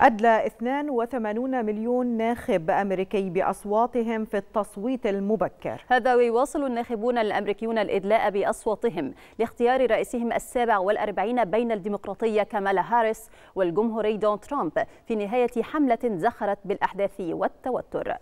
أدلى 82 مليون ناخب أمريكي بأصواتهم في التصويت المبكر هذا ويواصل الناخبون الأمريكيون الإدلاء بأصواتهم لاختيار رئيسهم السابع والأربعين بين الديمقراطية كامالا هاريس والجمهوري دون ترامب في نهاية حملة زخرت بالأحداث والتوتر